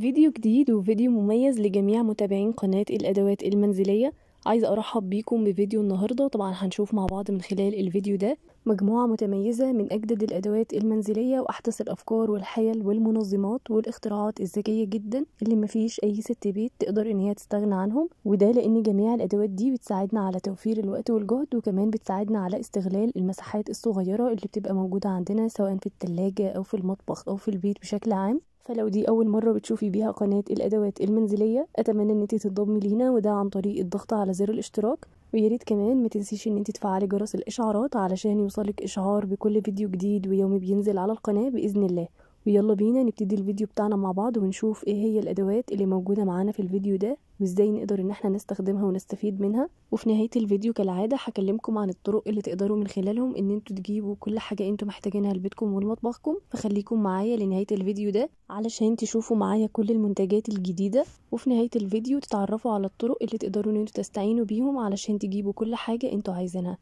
فيديو جديد وفيديو مميز لجميع متابعين قناة الأدوات المنزلية عايزة أرحب بيكم بفيديو النهاردة طبعا هنشوف مع بعض من خلال الفيديو ده مجموعة متميزة من أجدد الأدوات المنزلية وأحدث الأفكار والحيل والمنظمات والاختراعات الذكية جدا اللي مفيش أي ست بيت تقدر إن هي تستغنى عنهم وده لأن جميع الأدوات دي بتساعدنا على توفير الوقت والجهد وكمان بتساعدنا على استغلال المساحات الصغيرة اللي بتبقى موجودة عندنا سواء في التلاجة أو في المطبخ أو في البيت بشكل عام فلو دي أول مرة بتشوفي بيها قناة الأدوات المنزلية أتمنى إن انتي تنضمي لينا وده عن طريق الضغط على زر الاشتراك وياريت كمان ما تنسيش ان انت تفعلي جرس الاشعارات علشان يوصلك اشعار بكل فيديو جديد ويوم بينزل على القناة باذن الله ويلا بينا نبتدي الفيديو بتاعنا مع بعض ونشوف ايه هي الادوات اللي موجودة معانا في الفيديو ده وازاي نقدر ان احنا نستخدمها ونستفيد منها وفي نهاية الفيديو كالعادة هكلمكم عن الطرق اللي تقدروا من خلالهم ان انتوا تجيبوا كل حاجة انتوا محتاجينها لبيتكم ولمطبخكم فخليكم معايا لنهاية الفيديو ده علشان تشوفوا معايا كل المنتجات الجديدة وفي نهاية الفيديو تتعرفوا على الطرق اللي تقدروا ان انتوا تستعينوا بيهم علشان تجيبوا كل حاجة انتوا عايزينها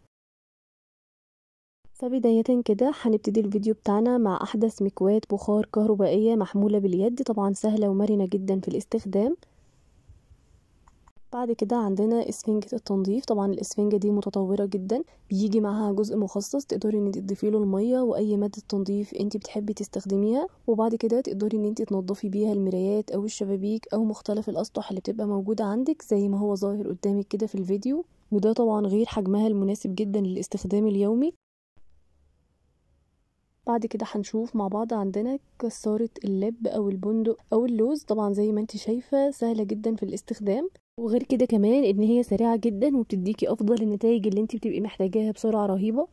فبداية كده هنبتدي الفيديو بتاعنا مع أحدث مكواة بخار كهربائية محمولة باليد طبعا سهلة ومرنة جدا في الاستخدام بعد كده عندنا اسفنجة التنظيف طبعا الاسفنجة دي متطورة جدا بيجي معاها جزء مخصص تقدري ان تضيفي له المية واي مادة تنظيف انت بتحبي تستخدميها وبعد كده تقدري ان انت تنضفي بيها المرايات او الشبابيك او مختلف الاسطح اللي بتبقى موجودة عندك زي ما هو ظاهر قدامك كده في الفيديو وده طبعا غير حجمها المناسب جدا للاستخدام اليومي بعد كده هنشوف مع بعض عندنا كسارة اللب أو البندق أو اللوز طبعا زي ما انت شايفة سهلة جدا في الاستخدام وغير كده كمان ان هي سريعة جدا وبتديكي أفضل النتائج اللي انت بتبقي محتاجاها بسرعة رهيبة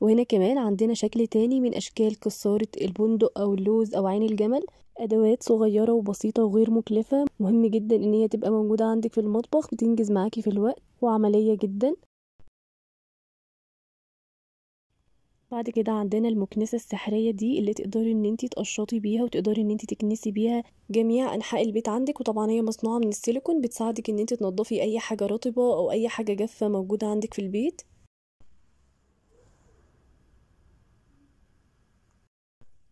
وهنا كمان عندنا شكل تاني من أشكال كسارة البندق أو اللوز أو عين الجمل أدوات صغيرة وبسيطة وغير مكلفة مهم جدا إن هي تبقى موجودة عندك في المطبخ بتنجز معاكي في الوقت وعملية جدا بعد كده عندنا المكنسة السحرية دي اللي تقدري ان انت تقشطي بيها وتقدري ان انت تكنسي بيها جميع انحاء البيت عندك وطبعا هي مصنوعة من السيليكون بتساعدك ان انت تنضفي اي حاجة رطبة او اي حاجة جافة موجودة عندك في البيت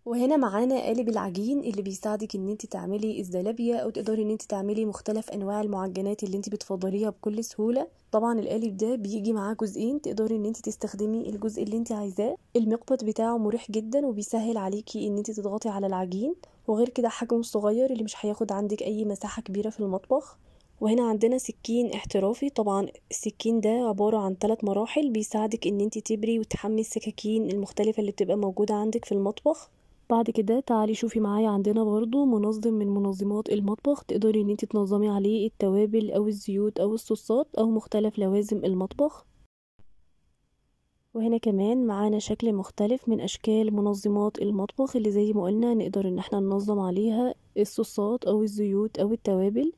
وهنا معانا قالب العجين اللي بيساعدك ان انت تعملي الزلابيه او تقدري ان انت تعملي مختلف انواع المعجنات اللي انت بتفضليها بكل سهوله طبعا القالب ده بيجي معاه جزئين تقدري ان انت تستخدمي الجزء اللي انت عايزاه المقبض بتاعه مريح جدا وبيسهل عليكي ان انت تضغطي على العجين وغير كده حجمه الصغير اللي مش هياخد عندك اي مساحه كبيره في المطبخ وهنا عندنا سكين احترافي طبعا السكين ده عبارة عن ثلاث مراحل بيساعدك ان انت تبري وتحمي السكاكين المختلفة اللي بتبقى موجودة عندك في المطبخ بعد كده تعالي شوفي معايا عندنا برضو منظم من منظمات المطبخ تقدري ان انت تنظمي عليه التوابل او الزيوت او الصوصات او مختلف لوازم المطبخ وهنا كمان معانا شكل مختلف من اشكال منظمات المطبخ اللي زي ما قلنا نقدر ان احنا ننظم عليها الصوصات او الزيوت او التوابل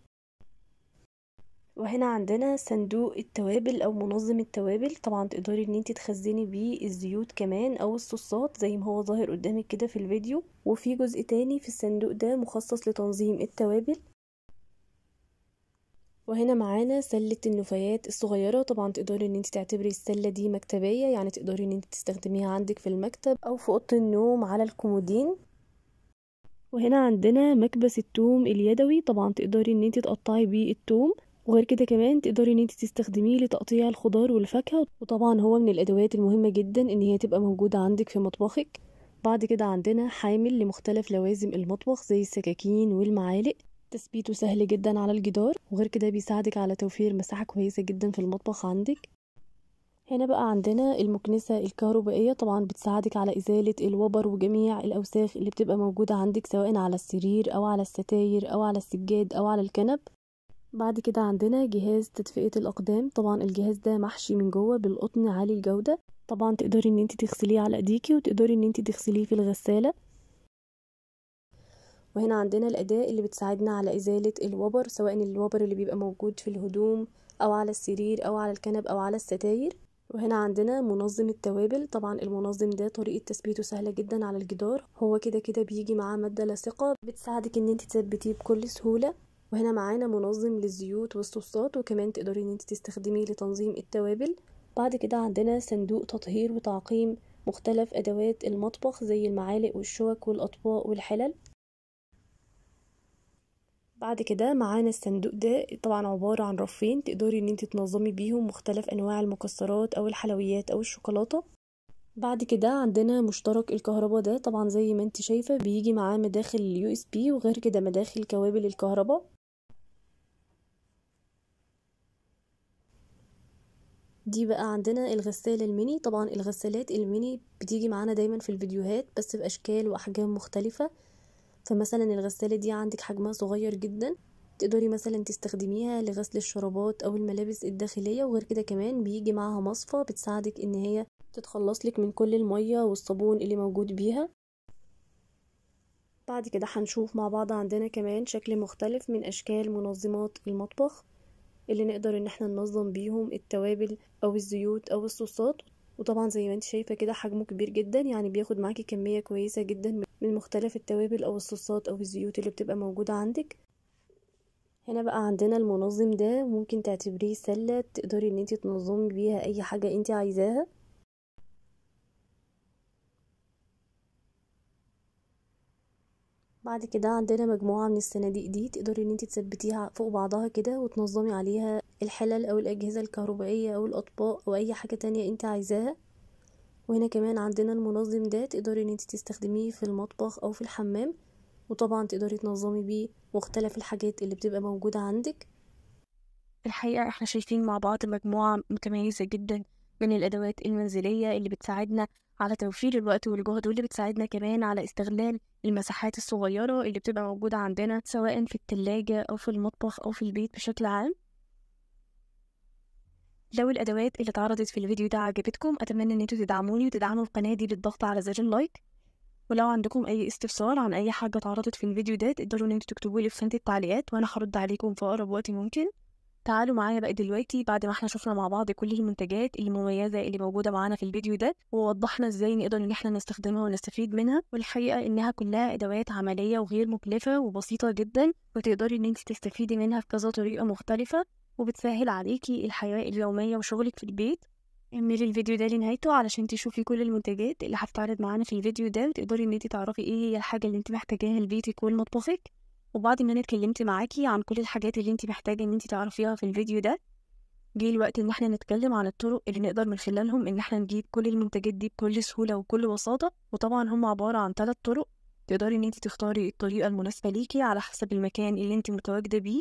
وهنا عندنا صندوق التوابل او منظم التوابل طبعا تقدري ان انت تخزني بيه الزيوت كمان او الصوصات زي ما هو ظاهر قدامك كده في الفيديو وفي جزء تاني في الصندوق ده مخصص لتنظيم التوابل وهنا معانا سلة النفايات الصغيرة طبعا تقدري ان انت تعتبري السلة دي مكتبية يعني تقدري ان انت تستخدميها عندك في المكتب او في اوضة النوم على الكومودين وهنا عندنا مكبس التوم اليدوي طبعا تقدري ان انت تقطعي بيه التوم وغير كده كمان تقدري ان انت تستخدميه لتقطيع الخضار والفاكهه وطبعا هو من الادوات المهمه جدا ان هي تبقى موجوده عندك في مطبخك بعد كده عندنا حامل لمختلف لوازم المطبخ زي السكاكين والمعالق تثبيته سهل جدا على الجدار وغير كده بيساعدك على توفير مساحه كويسه جدا في المطبخ عندك هنا بقى عندنا المكنسة الكهربائية طبعا بتساعدك على إزالة الوبر وجميع الأوساخ اللي بتبقى موجودة عندك سواء على السرير أو على الستاير أو على السجاد أو على الكنب بعد كده عندنا جهاز تدفئة الأقدام طبعا الجهاز ده محشي من جوه بالقطن عالي الجودة طبعا تقدري ان انت تغسليه على ايديكي وتقدري ان انت تغسليه في الغسالة وهنا عندنا الأداة اللي بتساعدنا على إزالة الوبر سواء الوبر اللي بيبقى موجود في الهدوم أو على السرير أو على الكنب أو على الستاير وهنا عندنا منظم التوابل طبعا المنظم ده طريقة تثبيته سهلة جدا على الجدار هو كده كده بيجي معاه مادة لاصقة بتساعدك ان انت تثبتيه بكل سهولة وهنا معانا منظم للزيوت والصوصات وكمان تقدري ان انت تستخدميه لتنظيم التوابل بعد كده عندنا صندوق تطهير وتعقيم مختلف ادوات المطبخ زي المعالق والشوك والاطباق والحلل بعد كده معانا الصندوق ده طبعا عبارة عن رفين تقدري ان انت تنظمي بيهم مختلف انواع المكسرات او الحلويات او الشوكولاتة بعد كده عندنا مشترك الكهرباء ده طبعا زي ما انت شايفة بيجي معاه مداخل اليو اس بي وغير كده مداخل كوابل الكهرباء دي بقى عندنا الغسالة الميني طبعا الغسالات الميني بتيجي معانا دايما في الفيديوهات بس باشكال واحجام مختلفه فمثلا الغساله دي عندك حجمها صغير جدا تقدري مثلا تستخدميها لغسل الشرابات او الملابس الداخليه وغير كده كمان بيجي معاها مصفى بتساعدك ان هي تتخلص لك من كل الميه والصابون اللي موجود بيها بعد كده هنشوف مع بعض عندنا كمان شكل مختلف من اشكال منظمات المطبخ اللي نقدر ان احنا ننظم بيهم التوابل او الزيوت او الصوصات وطبعا زي ما انت شايفه كده حجمه كبير جدا يعني بياخد معاكي كميه كويسه جدا من مختلف التوابل او الصوصات او الزيوت اللي بتبقى موجوده عندك هنا بقى عندنا المنظم ده ممكن تعتبريه سله تقدري ان انت تنظمي بيها اي حاجه انت عايزاها بعد كده عندنا مجموعة من الصناديق دي تقدري ان انت تثبتيها فوق بعضها كده وتنظمي عليها الحلل او الاجهزة الكهربائية او الاطباق او اي حاجة تانية انت عايزاها وهنا كمان عندنا المنظم ده تقدري ان انت تستخدميه في المطبخ او في الحمام وطبعا تقدري تنظمي بيه مختلف الحاجات اللي بتبقى موجودة عندك الحقيقة احنا شايفين مع بعض مجموعة متميزة جدا من الأدوات المنزلية اللي بتساعدنا على توفير الوقت والجهد واللي بتساعدنا كمان على استغلال المساحات الصغيرة اللي بتبقى موجودة عندنا سواء في التلاجة أو في المطبخ أو في البيت بشكل عام لو الأدوات اللي اتعرضت في الفيديو ده عجبتكم أتمنى إن انتوا تدعموني وتدعموا القناة دي بالضغط على زر اللايك ولو عندكم أي استفسار عن أي حاجة اتعرضت في الفيديو ده تقدروا إن انتوا تكتبوا لي في خانة التعليقات وأنا هرد عليكم في أقرب وقت ممكن تعالوا معايا بقى دلوقتي بعد ما احنا شفنا مع بعض كل المنتجات المميزه اللي موجوده معانا في الفيديو ده ووضحنا ازاي نقدر ان احنا نستخدمها ونستفيد منها والحقيقه انها كلها ادوات عمليه وغير مكلفه وبسيطه جدا وتقدري ان انت تستفيدي منها في كذا طريقه مختلفه وبتسهل عليكي الحياه اليوميه وشغلك في البيت اعملي الفيديو ده لنهايته علشان تشوفي كل المنتجات اللي هتتعرض معانا في الفيديو ده وتقدري ان انت تعرفي ايه هي الحاجه اللي انت محتاجاها لبيتك ولمطبخك وبعد ما انا اتكلمت معاكي عن كل الحاجات اللي انت محتاجه ان انت تعرفيها في الفيديو ده جه الوقت ان احنا نتكلم عن الطرق اللي نقدر من خلالهم ان احنا نجيب كل المنتجات دي بكل سهوله وكل بساطه وطبعا هم عباره عن ثلاث طرق تقدري ان انت تختاري الطريقه المناسبه ليكي على حسب المكان اللي انت متواجده بيه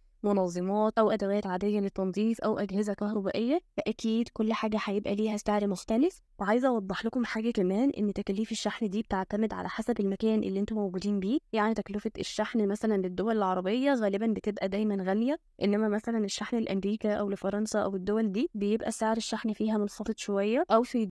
منظمات أو أدوات عادية للتنظيف أو أجهزة كهربائية فأكيد كل حاجة هيبقى ليها سعر مختلف وعايزة أوضح لكم حاجة كمان إن تكاليف الشحن دي بتعتمد على حسب المكان اللي انتم موجودين بيه يعني تكلفة الشحن مثلا للدول العربية غالبا بتبقى دايما غالية إنما مثلا الشحن لأمريكا أو لفرنسا أو الدول دي بيبقى سعر الشحن فيها منخفض شوية أو في